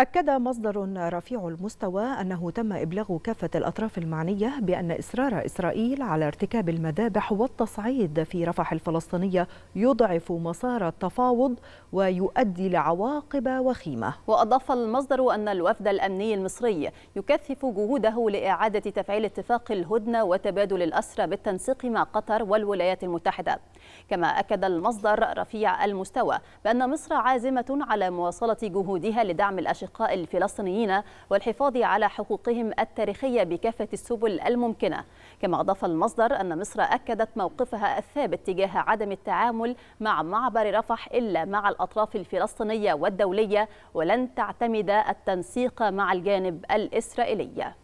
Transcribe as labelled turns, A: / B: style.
A: أكد مصدر رفيع المستوى أنه تم إبلاغ كافة الأطراف المعنية بأن إصرار إسرائيل على ارتكاب المذابح والتصعيد في رفح الفلسطينية يضعف مسار التفاوض ويؤدي لعواقب وخيمة
B: وأضاف المصدر أن الوفد الأمني المصري يكثف جهوده لإعادة تفعيل اتفاق الهدنة وتبادل الأسرى بالتنسيق مع قطر والولايات المتحدة كما أكد المصدر رفيع المستوى بأن مصر عازمة على مواصلة جهودها لدعم الأشخاص إلقاء الفلسطينيين والحفاظ على حقوقهم التاريخية بكافة السبل الممكنة كما أضاف المصدر أن مصر أكدت موقفها الثابت تجاه عدم التعامل مع معبر رفح إلا مع الأطراف الفلسطينية والدولية ولن تعتمد التنسيق مع الجانب الإسرائيلي